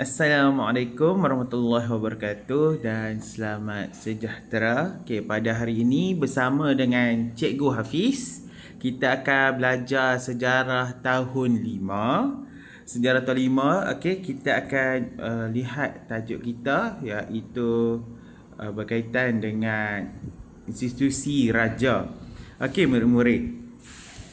Assalamualaikum warahmatullahi wabarakatuh dan selamat sejahtera. Okey, pada hari ini bersama dengan Cikgu Hafiz, kita akan belajar sejarah tahun lima Sejarah tahun lima. okey, kita akan uh, lihat tajuk kita iaitu uh, berkaitan dengan institusi raja. Okey, murid-murid.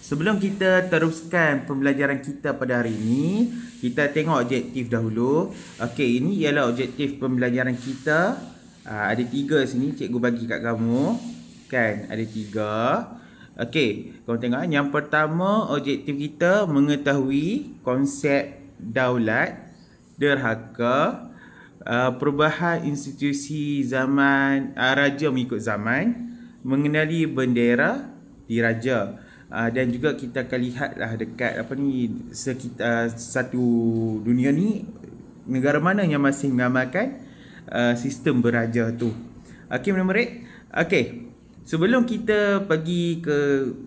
Sebelum kita teruskan pembelajaran kita pada hari ini, kita tengok objektif dahulu. Okey, ini ialah objektif pembelajaran kita. Aa, ah, ada tiga sini cikgu bagi kat kamu. Kan, ada tiga. Okey, kamu tengok. Eh. Yang pertama, objektif kita mengetahui konsep daulat, derhaka, aa, ah, perubahan institusi zaman, ah, raja mengikut zaman, mengenali bendera diraja. raja uh, dan juga kita akan lah dekat apa ni sekitar uh, satu dunia ni negara mana yang masih mengamalkan uh, sistem beraja tu. Okey, menurut okey. Sebelum kita pergi ke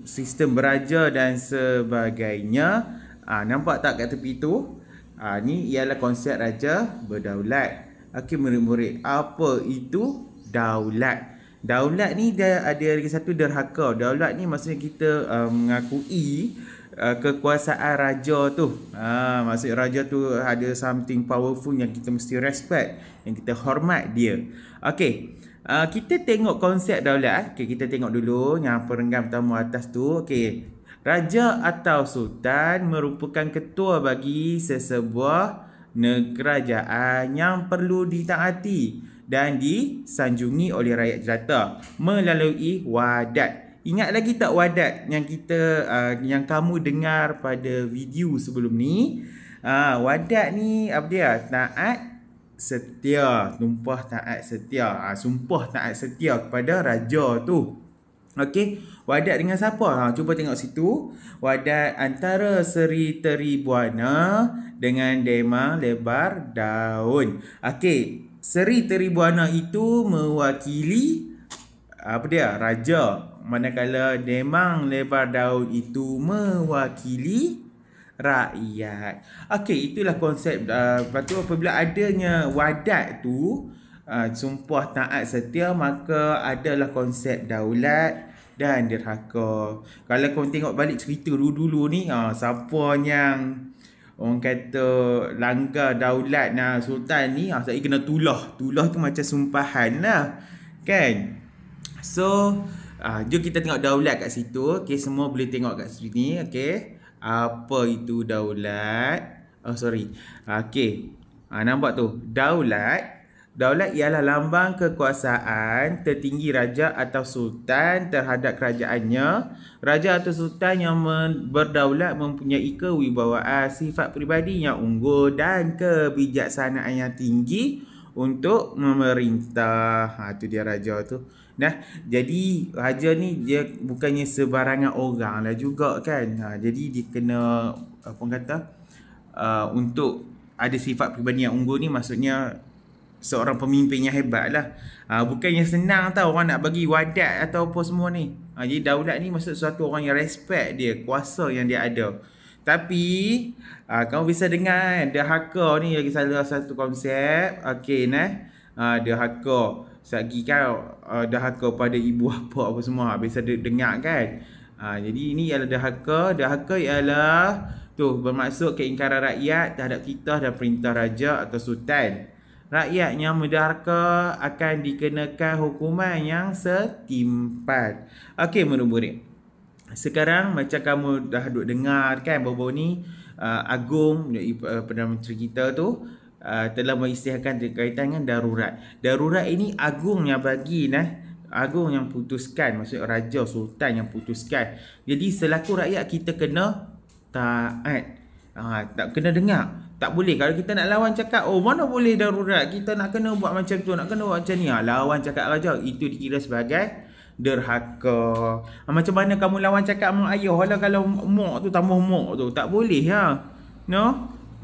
sistem beraja dan sebagainya, uh, nampak tak kat tepi tu? Ah uh, ni ialah konsep raja berdaulat. Okey, murid-murid, apa itu daulat? Daulat ni dia ada lagi satu derhaka. Daulat ni maksudnya kita uh, mengakui uh, kekuasaan raja tu. Uh, ah, maksudnya raja tu ada something powerful yang kita mesti respect, yang kita hormat dia. Okey. Uh, kita tengok konsep daulat eh. Okay, kita tengok dulu yang perenggan pertama atas tu. Okey. Raja atau sultan merupakan ketua bagi sesebuah negerajaan yang perlu ditaati dan disanjungi oleh rakyat jelata melalui wadat. Ingat lagi tak wadat yang kita uh, yang kamu dengar pada video sebelum ni? Uh, wadat ni apa dia? Taat setia, sumpah taat setia. Ha, sumpah taat setia kepada raja tu. Okey, wadat dengan siapa? Ha, cuba tengok situ. Wadat antara Seri Teri Buana dengan Dema Lebar Daun. Okey, Seri Teribuana itu mewakili apa dia? Raja. Manakala Demang Lebar daun itu mewakili rakyat. Okey, itulah konsep. Uh, lepas tu apabila adanya wadat tu, uh, sumpah taat setia, maka adalah konsep daulat dan derhaka. Kalau kau tengok balik cerita dulu-dulu ni, uh, siapa yang orang kata langgar daulat nah sultan ni ah saya kena tulah tulah tu macam sumpahan lah kan so ah jom kita tengok daulat kat situ okay semua boleh tengok kat sini okay apa itu daulat oh sorry ah, okay ah uh, nampak tu daulat Daulat ialah lambang kekuasaan tertinggi raja atau sultan terhadap kerajaannya. Raja atau sultan yang berdaulat mempunyai kewibawaan sifat peribadi yang unggul dan kebijaksanaan yang tinggi untuk memerintah. Ha, tu dia raja tu. Nah, jadi raja ni dia bukannya sebarangan orang lah juga kan. Ha, jadi dia kena, apa kata, uh, untuk ada sifat peribadi yang unggul ni maksudnya seorang pemimpin yang hebat lah uh, Bukannya senang tau orang nak bagi wadat atau apa semua ni uh, Jadi daulat ni maksud suatu orang yang respect dia, kuasa yang dia ada Tapi uh, kamu bisa dengar kan The Haka ni lagi salah satu konsep Okay nah uh, The Haka Sagi kan uh, The Haka pada ibu apa apa semua Biasa dia dengar kan uh, Jadi ini ialah The Haka The Haka ialah tu bermaksud keingkaran rakyat terhadap kita dan perintah raja atau sultan Rakyatnya yang mendarka akan dikenakan hukuman yang setimpal. Okey, murid-murid. Sekarang macam kamu dah duk dengar kan bau bau ni uh, Agung uh, Perdana Menteri kita tu uh, telah mengisytiharkan berkaitan dengan darurat. Darurat ini Agung yang bagi nah. Eh. Agung yang putuskan maksud raja sultan yang putuskan. Jadi selaku rakyat kita kena taat. Ha, tak kena dengar tak boleh kalau kita nak lawan cakap oh mana boleh darurat kita nak kena buat macam tu nak kena buat macam ni ah lawan cakap raja itu dikira sebagai derhaka. Ha, macam mana kamu lawan cakap mak ayah lah kalau mak tu tambah mak tu tak boleh ha. No?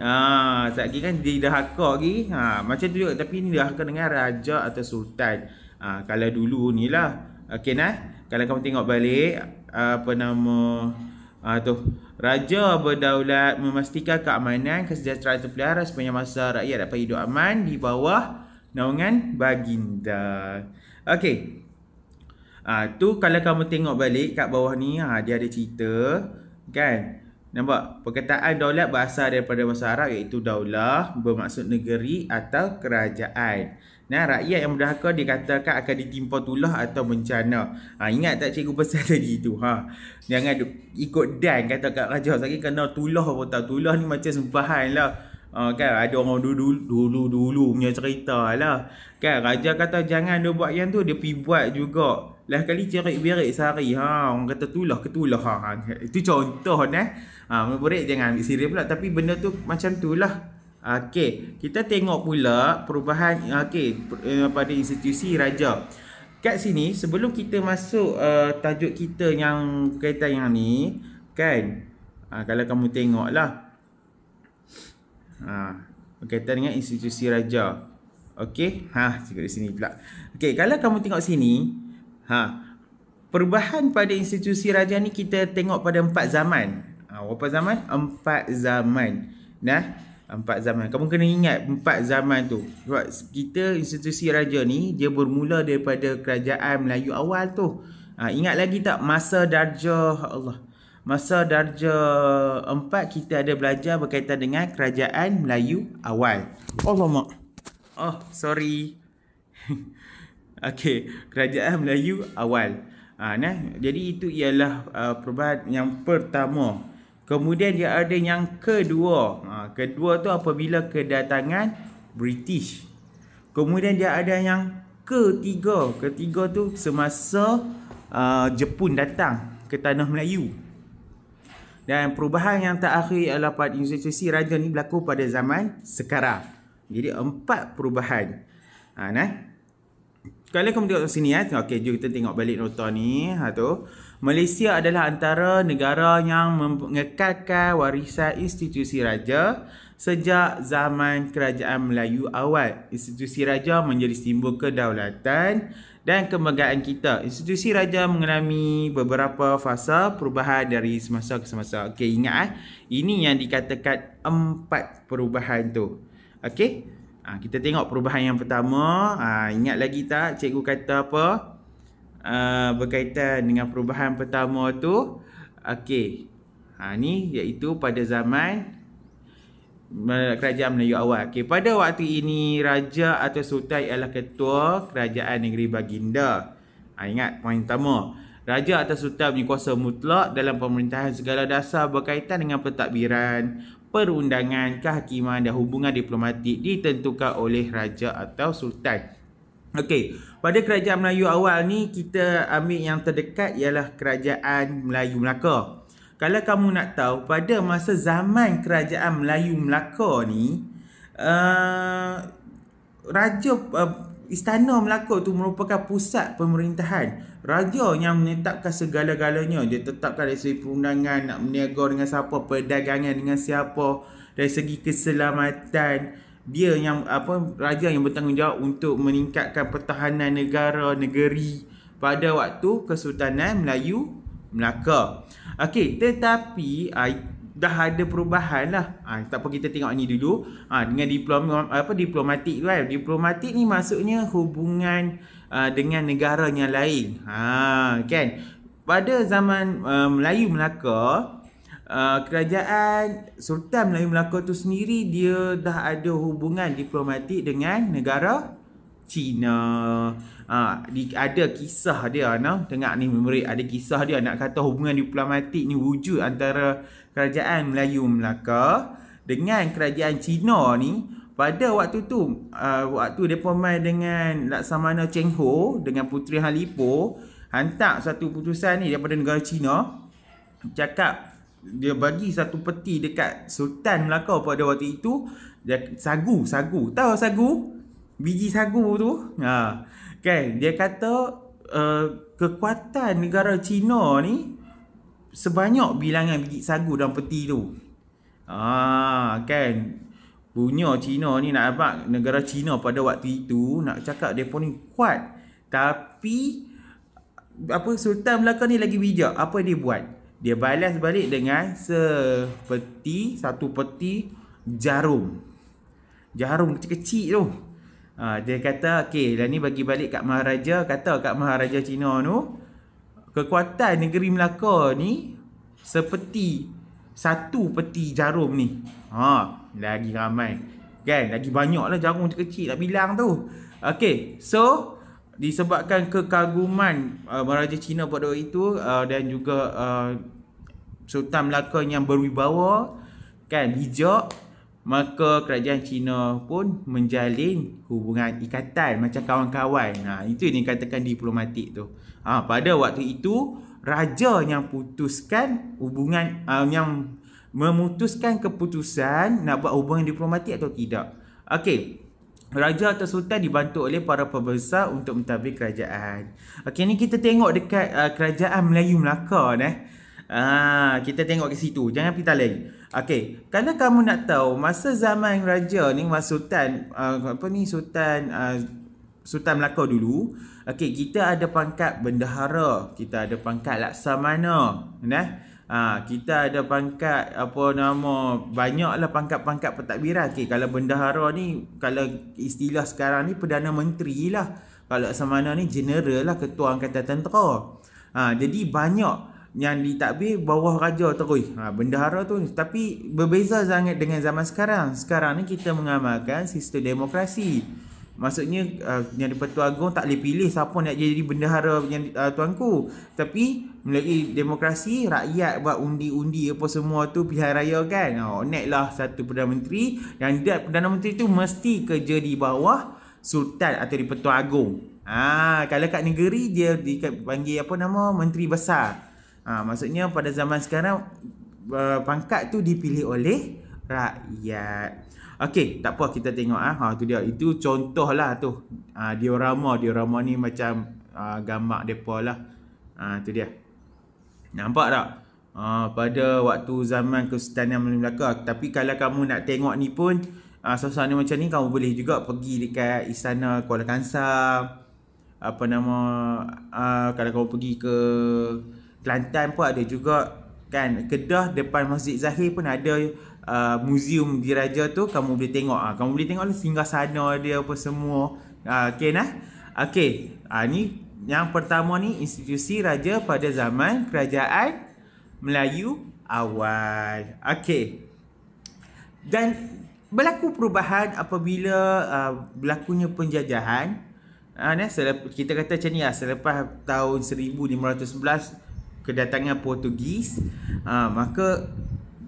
Ha, sat kan dia derhaka lagi. Ha, macam tu juga tapi ni derhaka dengan raja atau sultan. Ha, kalau dulu ni lah. okay nah. Kalau kamu tengok balik apa nama uh, tu raja berdaulat memastikan keamanan kesejahteraan terpelihara sepanjang masa rakyat dapat hidup aman di bawah naungan baginda okey uh, tu kalau kamu tengok balik kat bawah ni ha dia ada cerita kan Nampak? Perkataan daulat berasal daripada bahasa Arab iaitu daulah bermaksud negeri atau kerajaan. Nah, rakyat yang berdahaka dikatakan akan ditimpa tulah atau bencana. Ha, ingat tak cikgu pesan tadi tu? Ha. Jangan ikut dan kata kat raja. Sakit kena tulah pun tak. Tulah ni macam sembahan lah. Ha, kan ada orang dulu-dulu punya cerita lah. Kan raja kata jangan dia buat yang tu. Dia pergi buat juga. Lah kali cerik-berik sehari. Ha, orang kata tulah ke tulah. Ha, ha itu contoh ni. Eh. Ha, berik jangan ambil serius pula. Tapi benda tu macam tu lah. Okey, kita tengok pula perubahan okey eh, pada institusi raja. Kat sini sebelum kita masuk uh, tajuk kita yang berkaitan yang ni, kan? Uh, kalau kamu tengoklah. Ha, uh, berkaitan dengan institusi raja. Okey, ha, cakap di sini pula. Okey, kalau kamu tengok sini, ha, perubahan pada institusi raja ni kita tengok pada empat zaman. Ha, berapa zaman? Empat zaman. Nah, empat zaman. Kamu kena ingat empat zaman tu. Sebab kita institusi raja ni dia bermula daripada kerajaan Melayu awal tu. Ha, ingat lagi tak masa darjah ya Allah. Masa darjah empat kita ada belajar berkaitan dengan kerajaan Melayu awal. Allah mak. Oh, sorry. Okey, kerajaan Melayu awal. Ha, nah, jadi itu ialah uh, perubahan yang pertama. Kemudian dia ada yang kedua. Ha, kedua tu apabila kedatangan British. Kemudian dia ada yang ketiga. Ketiga tu semasa uh, Jepun datang ke tanah Melayu. Dan perubahan yang terakhir ialah pada institusi raja ni berlaku pada zaman sekarang. Jadi empat perubahan. Ha, nah. Kalau kamu tengok sini ya. Okey, jom kita tengok balik nota ni. Ha, tu. Malaysia adalah antara negara yang mengekalkan warisan institusi raja sejak zaman kerajaan Melayu awal. Institusi raja menjadi simbol kedaulatan dan kemegahan kita. Institusi raja mengalami beberapa fasa perubahan dari semasa ke semasa. Okey, ingat eh. Ini yang dikatakan empat perubahan tu. Okey? Ha, kita tengok perubahan yang pertama. Ha, ingat lagi tak cikgu kata apa? Ah, berkaitan dengan perubahan pertama tu okey ha ni iaitu pada zaman kerajaan Melayu awal okey pada waktu ini raja atau sultan ialah ketua kerajaan negeri baginda ha, ingat poin pertama Raja atau sultan punya kuasa mutlak dalam pemerintahan segala dasar berkaitan dengan pentadbiran, perundangan, kehakiman dan hubungan diplomatik ditentukan oleh raja atau sultan. Okey, pada kerajaan Melayu awal ni kita ambil yang terdekat ialah kerajaan Melayu Melaka. Kalau kamu nak tahu pada masa zaman kerajaan Melayu Melaka ni uh, raja uh, istana Melaka tu merupakan pusat pemerintahan. Raja yang menetapkan segala-galanya, dia tetapkan dari segi perundangan, nak berniaga dengan siapa, perdagangan dengan siapa, dari segi keselamatan, dia yang apa raja yang bertanggungjawab untuk meningkatkan pertahanan negara negeri pada waktu Kesultanan Melayu Melaka. Okey, tetapi uh, dah ada perubahan lah. Uh, tak apa kita tengok ni dulu. Uh, dengan diplom apa diplomatik lah. Kan? Right? Diplomatik ni maksudnya hubungan uh, dengan negara yang lain. Ha, kan? Pada zaman uh, Melayu Melaka, Ah, kerajaan Sultan Melayu Melaka tu sendiri dia dah ada hubungan diplomatik dengan negara China. Ha, di, ada kisah dia nah tengah ni memberi ada kisah dia nak kata hubungan diplomatik ni wujud antara kerajaan Melayu Melaka dengan kerajaan China ni pada waktu tu uh, waktu dia main dengan Laksamana Cheng Ho dengan Puteri Halipo hantar satu putusan ni daripada negara China cakap dia bagi satu peti dekat Sultan Melaka pada waktu itu dia, Sagu, sagu Tahu sagu? Biji sagu tu ha. kan? Dia kata uh, Kekuatan negara Cina ni Sebanyak bilangan biji sagu dalam peti tu ah, kan? Punya Cina ni nak apa Negara Cina pada waktu itu Nak cakap dia pun ni kuat Tapi apa Sultan Melaka ni lagi bijak Apa dia buat dia balas balik dengan seperti satu peti jarum. Jarum kecil-kecil tu. Ha, dia kata, okay, dan lah ni bagi balik kat Maharaja. Kata kat Maharaja Cina tu, kekuatan negeri Melaka ni seperti satu peti jarum ni. Ha, lagi ramai. Kan? Lagi banyak lah jarum kecil-kecil nak bilang tu. okay, so disebabkan kekaguman uh, raja Cina pada waktu itu uh, dan juga uh, Sultan Melaka yang berwibawa kan bijak maka kerajaan Cina pun menjalin hubungan ikatan macam kawan-kawan. Nah, ha, itu yang dikatakan diplomatik tu. Ha, pada waktu itu raja yang putuskan hubungan uh, yang memutuskan keputusan nak buat hubungan diplomatik atau tidak. Okey, Raja atau Sultan dibantu oleh para pembesar untuk mentadbir kerajaan. Okey, ni kita tengok dekat uh, kerajaan Melayu Melaka ni. Eh. Ah, kita tengok ke situ. Jangan pergi tali. Okey, kalau kamu nak tahu masa zaman raja ni, masa Sultan, uh, apa ni, Sultan, uh, Sultan Melaka dulu. Okey, kita ada pangkat bendahara. Kita ada pangkat laksamana. Nah, Ha, kita ada pangkat apa nama banyaklah pangkat-pangkat pentadbiran. Okey, kalau bendahara ni kalau istilah sekarang ni perdana menteri lah. Kalau semana ni general lah ketua angkatan tentera. Ha, jadi banyak yang ditadbir bawah raja terus. Ha, ah, bendahara tu tapi berbeza sangat dengan zaman sekarang. Sekarang ni kita mengamalkan sistem demokrasi. Maksudnya uh, yang di-Pertua tak boleh pilih siapa nak jadi bendahara yang uh, tuanku. Tapi melalui demokrasi rakyat buat undi-undi apa semua tu pilihan raya kan. Oh, naiklah satu Perdana Menteri yang dat Perdana Menteri tu mesti kerja di bawah sultan atau di-Pertua Agong. Ha, kalau kat negeri dia dipanggil apa nama menteri besar. Ah maksudnya pada zaman sekarang uh, pangkat tu dipilih oleh rakyat. Okey, tak apa kita tengok ah. Ha tu dia. Itu contohlah tu. ha, diorama, diorama ni macam ah ha, gambar depa lah. ha, tu dia. Nampak tak? Ha, pada waktu zaman Kesultanan Melayu Melaka. Tapi kalau kamu nak tengok ni pun ah ha, suasana macam ni kamu boleh juga pergi dekat istana Kuala Kangsar. Apa nama ha, kalau kamu pergi ke Kelantan pun ada juga kan Kedah depan Masjid Zahir pun ada uh, museum di Raja tu kamu boleh tengok ah. Kamu boleh tengoklah singgah sana dia apa semua. Uh, okay nah. Okey. Ah uh, ni yang pertama ni institusi raja pada zaman kerajaan Melayu awal. Okey. Dan berlaku perubahan apabila uh, berlakunya penjajahan. uh, nah, kita kata macam ni lah selepas tahun 1511 kedatangan Portugis uh, maka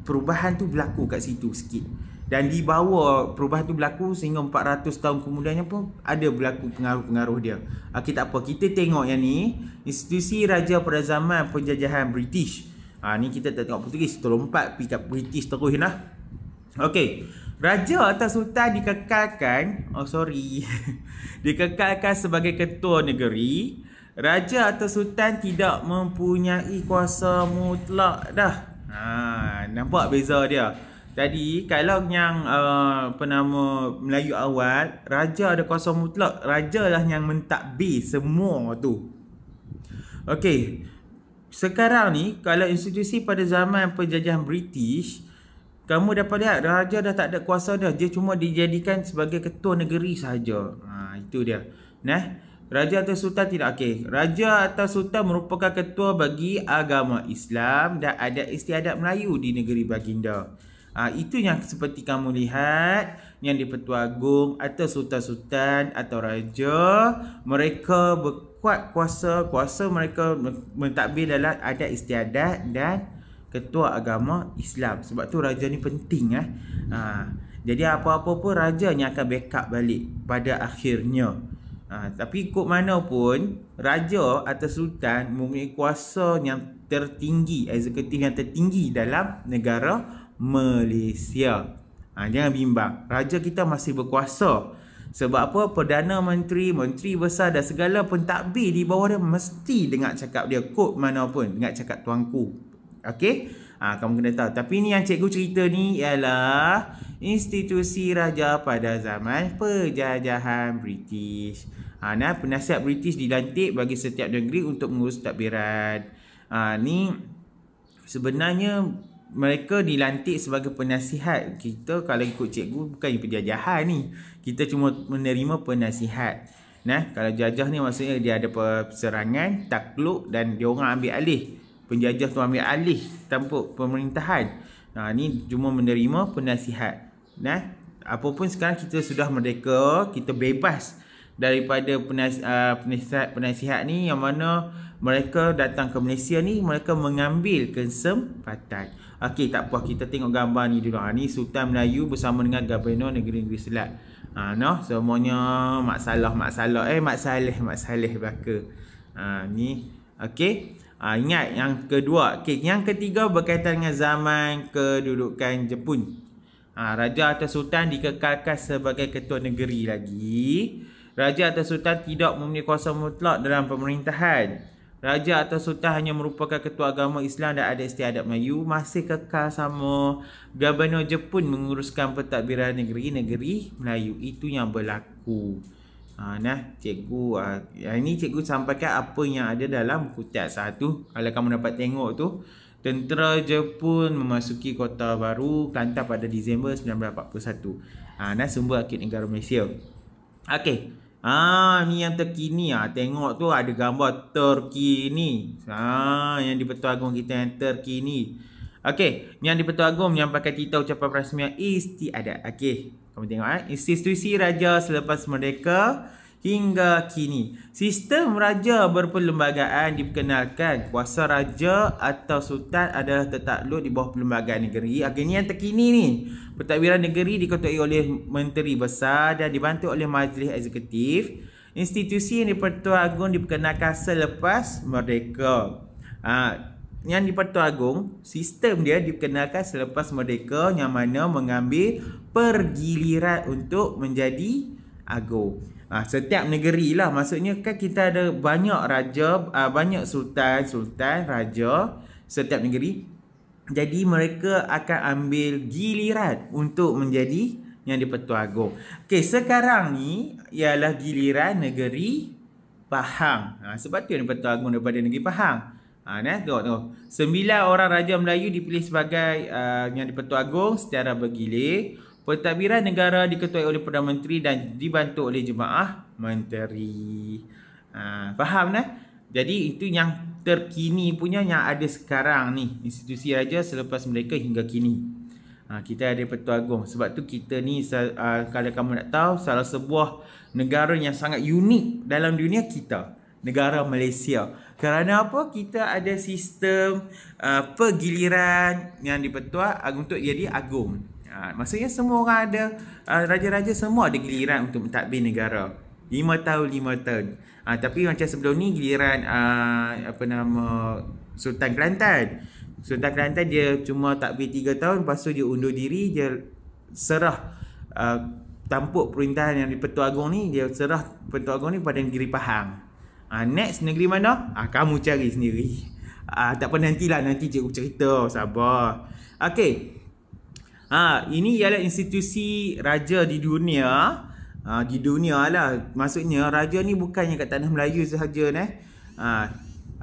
perubahan tu berlaku kat situ sikit dan di bawah perubahan tu berlaku sehingga 400 tahun kemudiannya pun ada berlaku pengaruh-pengaruh dia. Okey ah, tak apa, kita tengok yang ni institusi raja pada zaman penjajahan British. Ah ha, ni kita tak tengok Portugis, terlompat pergi kat British terus lah. Okey. Raja atau sultan dikekalkan, oh sorry. dikekalkan sebagai ketua negeri. Raja atau sultan tidak mempunyai kuasa mutlak dah. Ha, nampak beza dia. Jadi kalau yang uh, penama Melayu awal, raja ada kuasa mutlak, rajalah yang mentadbir semua tu. Okey. Sekarang ni kalau institusi pada zaman penjajahan British, kamu dapat lihat raja dah tak ada kuasa dah, dia cuma dijadikan sebagai ketua negeri saja. Ha, itu dia. Nah. Raja atau Sultan tidak okey. Raja atau Sultan merupakan ketua bagi agama Islam dan ada istiadat Melayu di negeri baginda. Ha, itu yang seperti kamu lihat yang dipertua agung atau sultan-sultan atau raja mereka berkuat kuasa kuasa mereka mentadbir dalam adat istiadat dan ketua agama Islam sebab tu raja ni penting eh ha, jadi apa-apa pun raja yang akan backup balik pada akhirnya Ha, tapi ikut mana pun raja atau sultan mempunyai kuasa yang tertinggi, eksekutif yang tertinggi dalam negara Malaysia. Ha, jangan bimbang, raja kita masih berkuasa. Sebab apa? Perdana Menteri, Menteri Besar dan segala pentadbir di bawah dia mesti dengar cakap dia kot mana pun, dengar cakap tuanku. Okey? Ah ha, kamu kena tahu. Tapi ni yang cikgu cerita ni ialah institusi raja pada zaman penjajahan British. Ah ha, nah penasihat British dilantik bagi setiap negeri untuk mengurus takbiran. Ah ha, ni sebenarnya mereka dilantik sebagai penasihat kita kalau ikut cikgu bukan penjajahan ni. Kita cuma menerima penasihat. Nah, kalau jajah ni maksudnya dia ada serangan, takluk dan dia orang ambil alih penjajah tu ambil alih tanpa pemerintahan. Ha ni cuma menerima penasihat. Nah, apapun sekarang kita sudah merdeka, kita bebas daripada ah, penasihat penasihat ni yang mana mereka datang ke Malaysia ni mereka mengambil kesempatan. Okey, tak apa kita tengok gambar ni dulu. Ha ni Sultan Melayu bersama dengan Gubernur Negeri-negeri Selat. Ha no semuanya maksalah-maksalah eh maksalah-maksalah baka. Ha ni okey. Ha, ingat yang kedua. Okay, yang ketiga berkaitan dengan zaman kedudukan Jepun. Ha, Raja atau Sultan dikekalkan sebagai ketua negeri lagi. Raja atau Sultan tidak mempunyai kuasa mutlak dalam pemerintahan. Raja atau Sultan hanya merupakan ketua agama Islam dan ada istiadat Melayu masih kekal sama Gubernur Jepun menguruskan pentadbiran negeri-negeri Melayu. Itu yang berlaku. Ha, nah, cikgu ha, ini cikgu sampaikan apa yang ada dalam buku teks satu. Kalau kamu dapat tengok tu, tentera Jepun memasuki kota baru Kelantan pada Disember 1941. Ah, ha, nah sumber Akid Negara Malaysia. Okey. Ha, ah, ni yang terkini ah. Ha. Tengok tu ada gambar Turki terkini. Ah, ha, yang di Petua Agung kita yang Turki terkini. Okey, yang di-Pertuan Agong menyampaikan cerita ucapan perasmian istiada. Okey, kamu tengok eh. Institusi Raja selepas merdeka hingga kini. Sistem Raja berperlembagaan diperkenalkan. Kuasa Raja atau Sultan adalah tertakluk di bawah perlembagaan negeri. Okey, ni yang terkini ni. Pertakbiran negeri dikotori oleh Menteri Besar dan dibantu oleh Majlis Eksekutif. Institusi yang di-Pertuan Agong diperkenalkan selepas merdeka. Haa. Ah, yang di-Pertua Agong, sistem dia dikenalkan selepas merdeka yang mana mengambil pergiliran untuk menjadi agung. Ha, setiap negeri lah maksudnya kan kita ada banyak raja, uh, banyak sultan, sultan, raja setiap negeri. Jadi mereka akan ambil giliran untuk menjadi yang Dipertua pertua Agong. Okey, sekarang ni ialah giliran negeri Pahang. Ha, sebab tu yang Dipertua Agung Agong daripada negeri Pahang. Ha, nah, eh? tengok, tengok. Sembilan orang Raja Melayu dipilih sebagai uh, yang dipertua agung secara bergilir. Pertadbiran negara diketuai oleh Perdana Menteri dan dibantu oleh Jemaah Menteri. Ha, faham, nah? Eh? Jadi, itu yang terkini punya yang ada sekarang ni. Institusi Raja selepas mereka hingga kini. Ha, kita ada Pertua Agong. Sebab tu kita ni, uh, kalau kamu nak tahu, salah sebuah negara yang sangat unik dalam dunia kita. Negara Malaysia. Kerana apa? Kita ada sistem uh, pergiliran yang dipertua uh, untuk jadi agung. Uh, maksudnya semua orang ada, uh, raja-raja semua ada giliran untuk mentadbir negara. 5 tahun, 5 tahun. Uh, tapi macam sebelum ni giliran uh, apa nama Sultan Kelantan. Sultan Kelantan dia cuma tak takbir 3 tahun, lepas tu dia undur diri, dia serah uh, tampuk perintahan yang di Petua Agong ni, dia serah Petua Agong ni pada negeri Pahang. Ah next negeri mana? Ah kamu cari sendiri. Ah tak apa nantilah nanti cikgu cerita, oh, sabar. Okey. Ha ini ialah institusi raja di dunia. Ha, di dunia lah maksudnya raja ni bukannya kat tanah Melayu sahaja ni. Eh? Ha ah,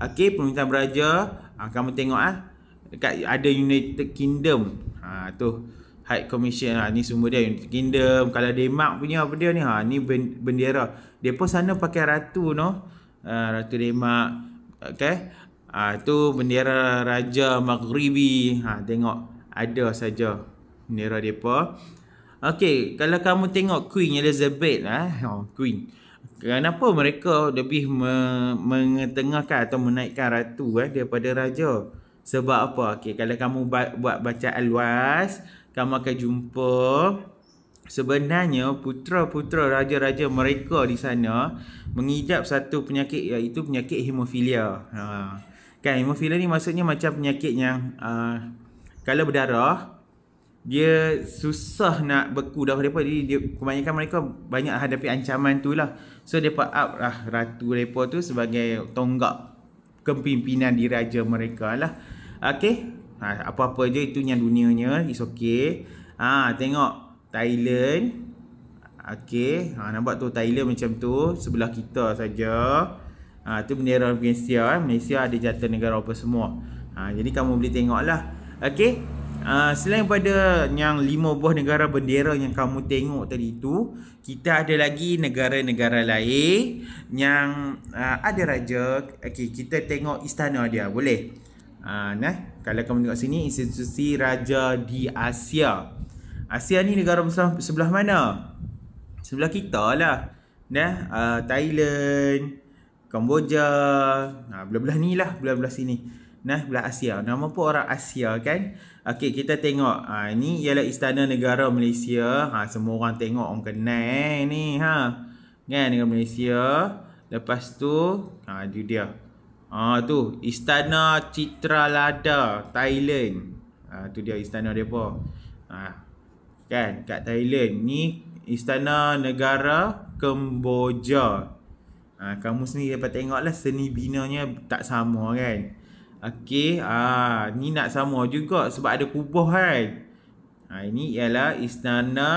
okey pemerintah raja, ah kamu tengok ah dekat ada United Kingdom. Ha tu High Commission ha, ni semua dia United Kingdom, kalau Denmark punya apa dia ni? Ha ni bendera. dia Depa sana pakai ratu no. Ah, ratu Demak okay? uh, ah, tu bendera raja maghribi ha tengok ada saja bendera depa okey kalau kamu tengok queen elizabeth eh oh, queen kenapa mereka lebih me- mengetengahkan atau menaikkan ratu eh daripada raja sebab apa okey kalau kamu ba- buat bacaan luas kamu akan jumpa sebenarnya putera-putera raja-raja mereka di sana mengidap satu penyakit iaitu penyakit hemofilia. Ha. Kan hemofilia ni maksudnya macam penyakit yang uh, ha, kalau berdarah dia susah nak beku dah mereka jadi dia, kebanyakan mereka banyak hadapi ancaman tu lah so dia put up lah ratu mereka tu sebagai tonggak kepimpinan raja mereka lah okay ha, apa-apa je itu yang dunianya it's okay ha, tengok Thailand Okey, ha, nampak tu Thailand macam tu Sebelah kita saja ha, Tu bendera Malaysia eh. Malaysia ada jatuh negara apa semua ha, Jadi kamu boleh tengok lah Okey, ha, selain pada yang lima buah negara bendera yang kamu tengok tadi tu Kita ada lagi negara-negara lain Yang ha, ada raja Okey, kita tengok istana dia, boleh? Ha, nah, kalau kamu tengok sini, institusi raja di Asia Asia ni negara sebelah, sebelah mana? Sebelah kita lah nah, eh, uh, Thailand Kamboja nah, Belah-belah ni lah Belah-belah sini Nah, belah Asia Nama pun orang Asia kan Okay, kita tengok ha, Ini ialah istana negara Malaysia ha, Semua orang tengok orang kenal ni ha. Kan, negara Malaysia Lepas tu ha, Dia dia ha, tu Istana Citra Lada Thailand ha, Tu dia istana dia pun ha, kan kat Thailand ni istana negara Kemboja ha, kamu sendiri dapat tengoklah seni binanya tak sama kan okey ha, ni nak sama juga sebab ada kubah kan ha, ini ialah istana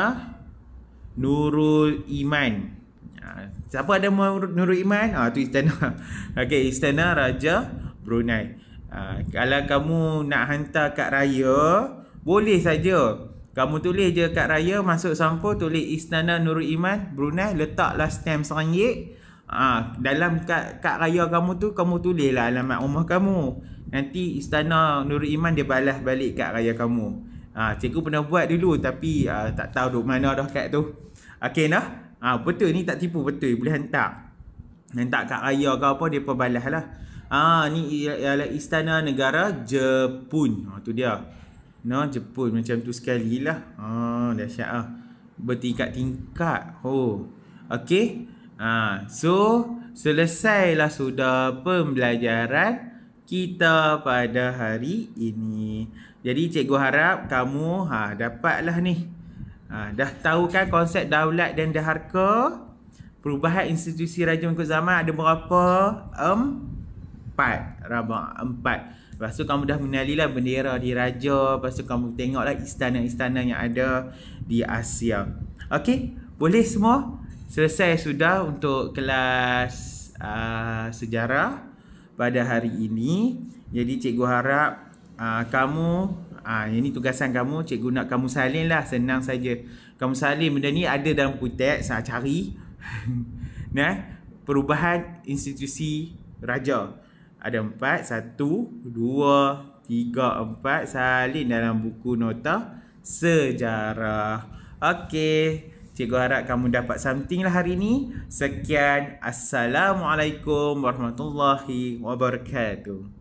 Nurul Iman ha, siapa ada Nurul Iman ah ha, tu istana okey istana Raja Brunei Uh, kalau kamu nak hantar kat raya boleh saja kamu tulis je kad raya masuk sampul tulis Istana Nurul Iman Brunei letaklah stamp RM1. Ah ha, dalam kad, kad raya kamu tu kamu tulislah alamat rumah kamu. Nanti Istana Nurul Iman dia balas balik kad raya kamu. Ah ha, cikgu pernah buat dulu tapi ha, tak tahu duk mana dah kad tu. Okey nah. Ah ha, betul ni tak tipu betul boleh hantar. Hantar kad raya ke apa dia perbalahlah. Ah ha, ni ialah Istana Negara Jepun. Ha, tu dia. No, Jepun macam tu sekali lah. Ha, oh, dahsyat lah. Bertingkat-tingkat. Oh. Okay. Ha, ah, so, selesailah sudah pembelajaran kita pada hari ini. Jadi, cikgu harap kamu ha, dapatlah ni. Ha, dah tahu kan konsep daulat dan daharka. Perubahan institusi raja mengikut zaman ada berapa? Empat. Rabak. Empat. Lepas tu kamu dah lah bendera diraja Lepas tu kamu tengoklah istana-istana yang ada di Asia Okey, boleh semua? Selesai sudah untuk kelas uh, sejarah pada hari ini Jadi cikgu harap uh, kamu Ah, ha, ini tugasan kamu, cikgu nak kamu salin lah, senang saja. Kamu salin benda ni ada dalam kutek, saya cari. nah, perubahan institusi raja ada empat. Satu, dua, tiga, empat. Salin dalam buku nota sejarah. Okey. Cikgu harap kamu dapat something lah hari ni. Sekian. Assalamualaikum warahmatullahi wabarakatuh.